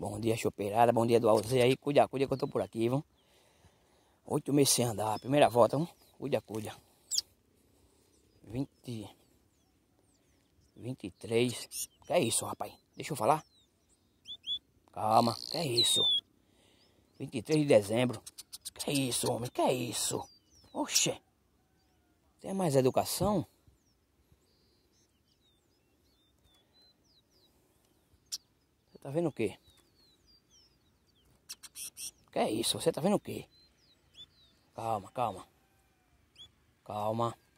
Bom dia, choperada. Bom dia do Alzê aí. Cuida, cuida que eu tô por aqui, vão. Oito meses sem andar. Primeira volta, vão. Cuida, cuida. 20. 23. Que é isso, rapaz? Deixa eu falar. Calma. Que é isso? 23 de dezembro. Que é isso, homem? Que é isso? Oxê. Tem mais educação? Você tá vendo o quê? Que é isso? Você tá vendo o quê? Calma, calma. Calma.